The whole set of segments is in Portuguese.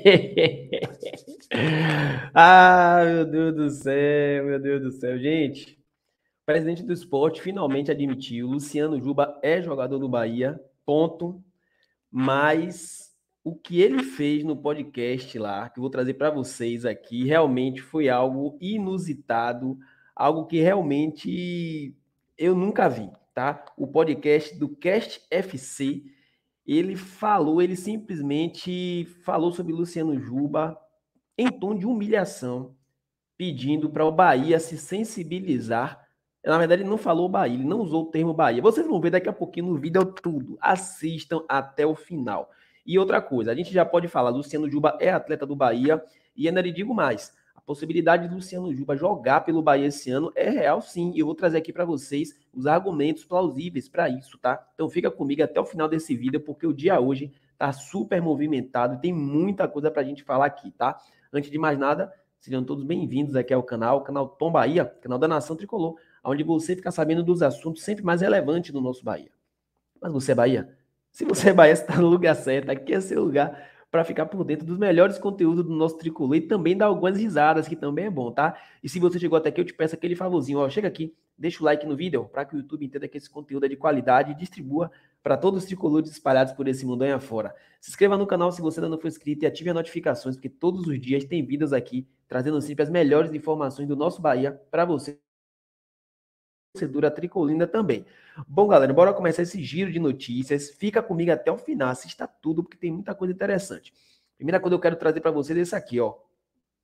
ah, meu Deus do céu, meu Deus do céu. Gente, o presidente do esporte finalmente admitiu: Luciano Juba é jogador do Bahia, ponto. Mas o que ele fez no podcast lá, que eu vou trazer para vocês aqui, realmente foi algo inusitado, algo que realmente eu nunca vi, tá? O podcast do Cast FC ele falou, ele simplesmente falou sobre Luciano Juba em tom de humilhação, pedindo para o Bahia se sensibilizar. Na verdade, ele não falou Bahia, ele não usou o termo Bahia. Vocês vão ver daqui a pouquinho no vídeo é tudo. Assistam até o final. E outra coisa, a gente já pode falar, Luciano Juba é atleta do Bahia, e ainda lhe digo mais, possibilidade de Luciano Juba jogar pelo Bahia esse ano é real, sim. E eu vou trazer aqui para vocês os argumentos plausíveis para isso, tá? Então fica comigo até o final desse vídeo, porque o dia hoje tá super movimentado e tem muita coisa para a gente falar aqui, tá? Antes de mais nada, sejam todos bem-vindos aqui ao canal, o canal Tom Bahia, canal da Nação Tricolor, onde você fica sabendo dos assuntos sempre mais relevantes do nosso Bahia. Mas você é Bahia? Se você é Bahia, você está no lugar certo, aqui é seu lugar para ficar por dentro dos melhores conteúdos do nosso Tricolor e também dar algumas risadas, que também é bom, tá? E se você chegou até aqui, eu te peço aquele favorzinho, ó, chega aqui, deixa o like no vídeo, para que o YouTube entenda que esse conteúdo é de qualidade e distribua para todos os tricolores espalhados por esse mundo aí afora. Se inscreva no canal se você ainda não for inscrito e ative as notificações, porque todos os dias tem vidas aqui, trazendo sempre as melhores informações do nosso Bahia para você torcedora tricolina também. Bom, galera, bora começar esse giro de notícias. Fica comigo até o final, assista tudo, porque tem muita coisa interessante. Primeira coisa que eu quero trazer para vocês é esse aqui, ó.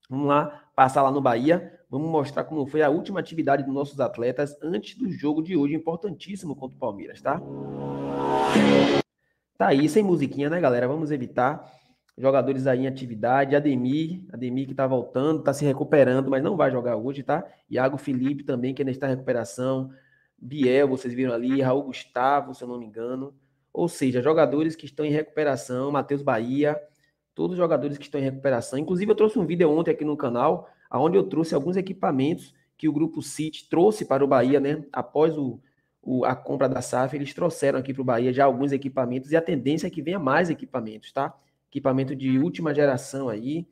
Vamos lá, passar lá no Bahia. Vamos mostrar como foi a última atividade dos nossos atletas antes do jogo de hoje, importantíssimo contra o Palmeiras, tá? Tá aí, sem musiquinha, né, galera? Vamos evitar jogadores aí em atividade. Ademir, Ademir que está voltando, está se recuperando, mas não vai jogar hoje, tá? Iago Felipe também, que ainda está em recuperação. Biel, vocês viram ali, Raul Gustavo, se eu não me engano. Ou seja, jogadores que estão em recuperação, Matheus Bahia, todos os jogadores que estão em recuperação. Inclusive, eu trouxe um vídeo ontem aqui no canal, onde eu trouxe alguns equipamentos que o grupo City trouxe para o Bahia, né? Após o, o, a compra da SAF, eles trouxeram aqui para o Bahia já alguns equipamentos e a tendência é que venha mais equipamentos, tá? equipamento de última geração aí,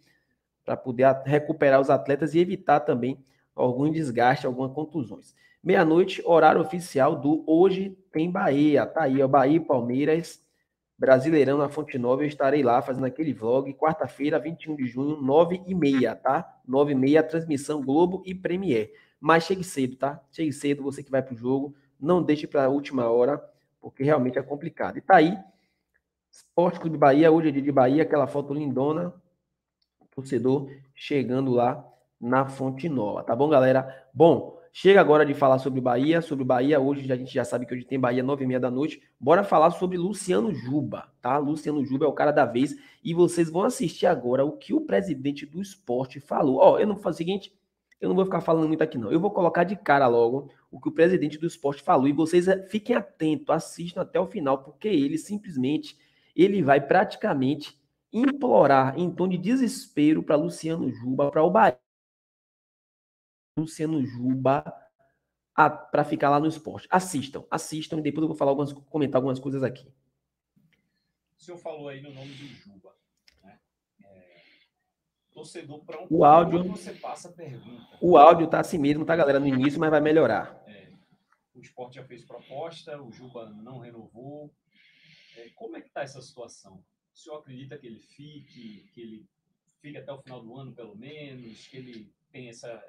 para poder recuperar os atletas e evitar também algum desgaste, algumas contusões. Meia-noite, horário oficial do Hoje tem Bahia. Tá aí, ó, Bahia Palmeiras, Brasileirão na Fonte Nova. Eu estarei lá fazendo aquele vlog. Quarta-feira, 21 de junho, 9h30, tá? 9h30, transmissão Globo e Premier. Mas chegue cedo, tá? Chegue cedo, você que vai pro jogo. Não deixe para a última hora, porque realmente é complicado. E tá aí Esporte Clube Bahia, hoje é dia de Bahia, aquela foto lindona. Torcedor chegando lá na Fonte Nova, tá bom, galera? Bom, chega agora de falar sobre Bahia, sobre Bahia. Hoje a gente já sabe que hoje tem Bahia, nove e meia da noite. Bora falar sobre Luciano Juba, tá? Luciano Juba é o cara da vez. E vocês vão assistir agora o que o presidente do esporte falou. Ó, eu não vou fazer o seguinte, eu não vou ficar falando muito aqui, não. Eu vou colocar de cara logo o que o presidente do esporte falou. E vocês eh, fiquem atentos, assistam até o final, porque ele simplesmente ele vai praticamente implorar em tom de desespero para Luciano Juba, para o Bahia. Luciano Juba para ficar lá no esporte. Assistam, assistam e depois eu vou falar algumas, comentar algumas coisas aqui. O senhor falou aí no nome do Juba. Né? É, torcedor para um o áudio você passa a pergunta. O áudio tá assim mesmo, tá galera no início, mas vai melhorar. É, o esporte já fez proposta, o Juba não renovou, é, como é que está essa situação? O senhor acredita que ele fique, que ele fique até o final do ano, pelo menos, que ele tenha essa,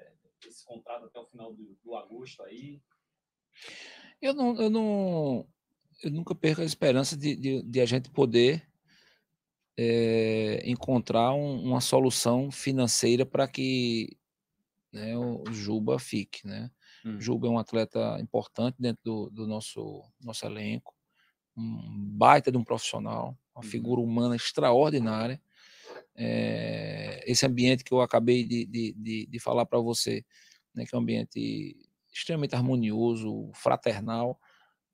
esse contrato até o final do, do agosto aí? Eu não, eu não, eu nunca perco a esperança de, de, de a gente poder é, encontrar um, uma solução financeira para que né, o Juba fique, né? Hum. Juba é um atleta importante dentro do, do nosso nosso elenco um baita de um profissional, uma uhum. figura humana extraordinária. É, esse ambiente que eu acabei de, de, de, de falar para você, né, que é um ambiente extremamente harmonioso, fraternal,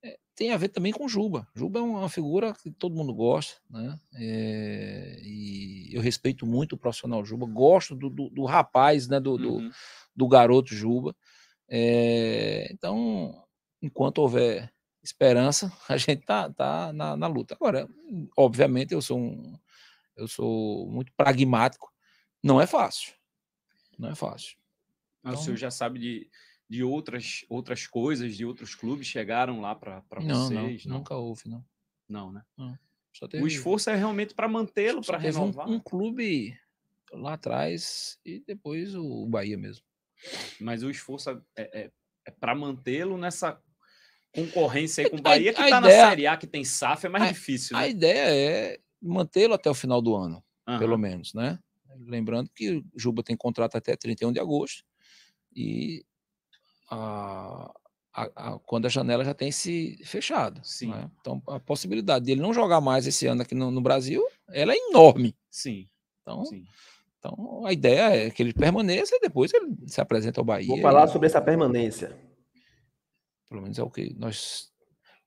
é, tem a ver também com Juba. Juba é uma figura que todo mundo gosta, né? É, e eu respeito muito o profissional Juba, gosto do, do, do rapaz, né, do, uhum. do, do, garoto Juba. então, enquanto houver esperança, a gente tá, tá na, na luta. Agora, obviamente, eu sou um, eu sou muito pragmático. Não é fácil. Não é fácil. Ah, então... O senhor já sabe de, de outras, outras coisas, de outros clubes chegaram lá para vocês? Não, não, nunca houve, não. Não, né? Não. Teve... O esforço é realmente para mantê-lo, para renovar. Um, um clube lá atrás e depois o Bahia mesmo. Mas o esforço é, é, é para mantê-lo nessa concorrência aí é com o Bahia, que está na é Série A, que tem SAF, é mais a, difícil. Né? A ideia é mantê-lo até o final do ano, uhum. pelo menos, né? Lembrando que o Juba tem contrato até 31 de agosto e a, a, quando a janela já tem se fechado. Sim. Né? Então a possibilidade dele não jogar mais esse ano aqui no, no Brasil, ela é enorme. Sim. Então, Sim. então a ideia é que ele permaneça e depois ele se apresenta ao Bahia. Vou falar sobre essa permanência. Pelo menos é o que nós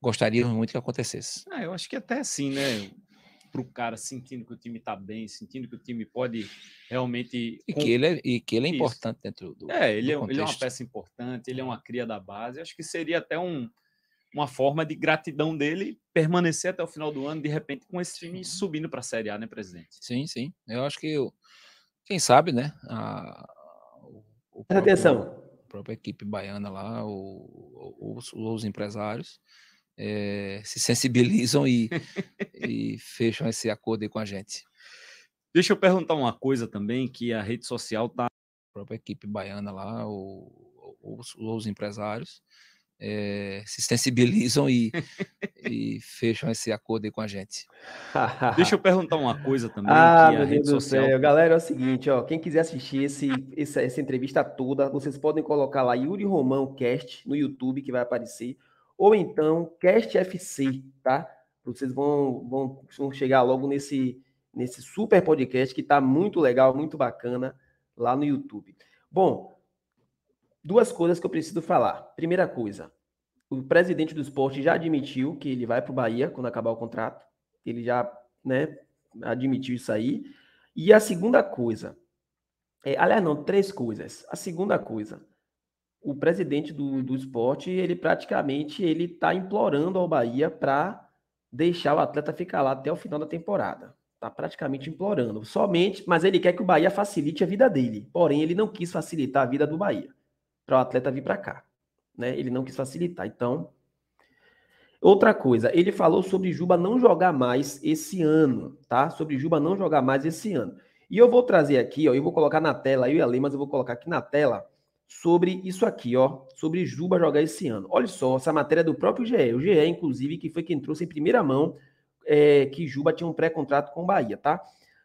gostaríamos muito que acontecesse. Ah, eu acho que até assim, né? Para o cara sentindo que o time está bem, sentindo que o time pode realmente. E que ele é, e que ele é importante dentro do. É, ele, do é, ele é uma peça importante, ele é uma é. cria da base. Eu acho que seria até um, uma forma de gratidão dele permanecer até o final do ano, de repente, com esse time subindo para a Série A, né, presidente? Sim, sim. Eu acho que, eu, quem sabe, né? A, o, o próprio, Atenção. A própria equipe baiana lá, o, os, os empresários é, se sensibilizam e, e fecham esse acordo com a gente. Deixa eu perguntar uma coisa também, que a rede social tá... A própria equipe baiana lá, ou os empresários, é, se sensibilizam e, e, fecham esse acordo aí com a gente. Deixa eu perguntar uma coisa também. Ah, meu Deus do social... céu. Galera, é o seguinte, ó, quem quiser assistir esse, essa, essa entrevista toda, vocês podem colocar lá Yuri Romão Cast no YouTube, que vai aparecer, ou então Cast FC, tá? Vocês vão, vão, vão chegar logo nesse, nesse super podcast que está muito legal, muito bacana lá no YouTube. Bom, duas coisas que eu preciso falar. Primeira coisa, o presidente do esporte já admitiu que ele vai para o Bahia quando acabar o contrato. Ele já né, admitiu isso aí. E a segunda coisa, é, aliás, não, três coisas. A segunda coisa, o presidente do, do esporte, ele praticamente ele está implorando ao Bahia para deixar o atleta ficar lá até o final da temporada. Está praticamente implorando. Somente, mas ele quer que o Bahia facilite a vida dele. Porém, ele não quis facilitar a vida do Bahia para o atleta vir para cá. Né? Ele não quis facilitar. Então, outra coisa, ele falou sobre Juba não jogar mais esse ano, tá? Sobre Juba não jogar mais esse ano. E eu vou trazer aqui, ó, eu vou colocar na tela, eu ia ler, mas eu vou colocar aqui na tela sobre isso aqui, ó, sobre Juba jogar esse ano. Olha só, essa matéria é do próprio GE, o GE inclusive que foi quem trouxe em primeira mão é, que Juba tinha um pré-contrato com o Bahia, tá?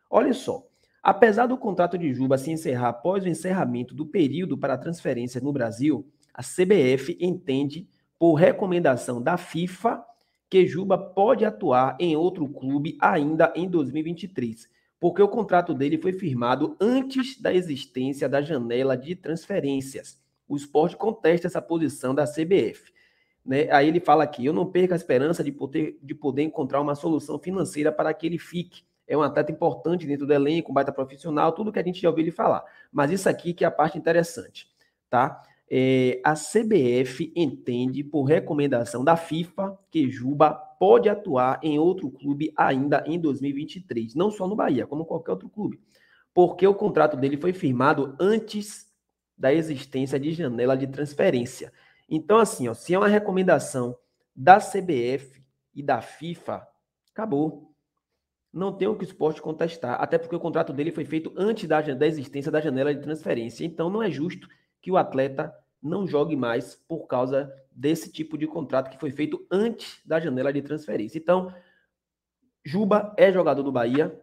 Olha só, Apesar do contrato de Juba se encerrar após o encerramento do período para transferência no Brasil, a CBF entende, por recomendação da FIFA, que Juba pode atuar em outro clube ainda em 2023, porque o contrato dele foi firmado antes da existência da janela de transferências. O esporte contesta essa posição da CBF. Né? Aí ele fala aqui: eu não perco a esperança de poder, de poder encontrar uma solução financeira para que ele fique é um atleta importante dentro do elenco, um baita profissional, tudo que a gente já ouviu ele falar. Mas isso aqui que é a parte interessante, tá? É, a CBF entende, por recomendação da FIFA, que Juba pode atuar em outro clube ainda em 2023, não só no Bahia, como qualquer outro clube, porque o contrato dele foi firmado antes da existência de janela de transferência. Então, assim, ó, se é uma recomendação da CBF e da FIFA, acabou não tem o que o esporte contestar, até porque o contrato dele foi feito antes da, da existência da janela de transferência. Então não é justo que o atleta não jogue mais por causa desse tipo de contrato que foi feito antes da janela de transferência. Então, Juba é jogador do Bahia.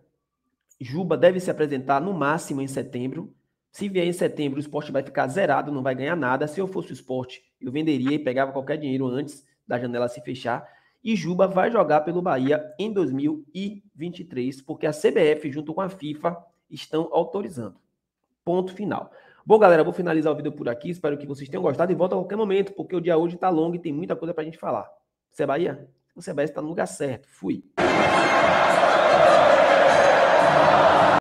Juba deve se apresentar no máximo em setembro. Se vier em setembro, o esporte vai ficar zerado, não vai ganhar nada. Se eu fosse o esporte, eu venderia e pegava qualquer dinheiro antes da janela se fechar. E Juba vai jogar pelo Bahia em 2023, porque a CBF, junto com a FIFA, estão autorizando. Ponto final. Bom, galera, vou finalizar o vídeo por aqui. Espero que vocês tenham gostado e volto a qualquer momento, porque o dia hoje está longo e tem muita coisa para a gente falar. Você é Bahia? Você é Bahia, está no lugar certo. Fui.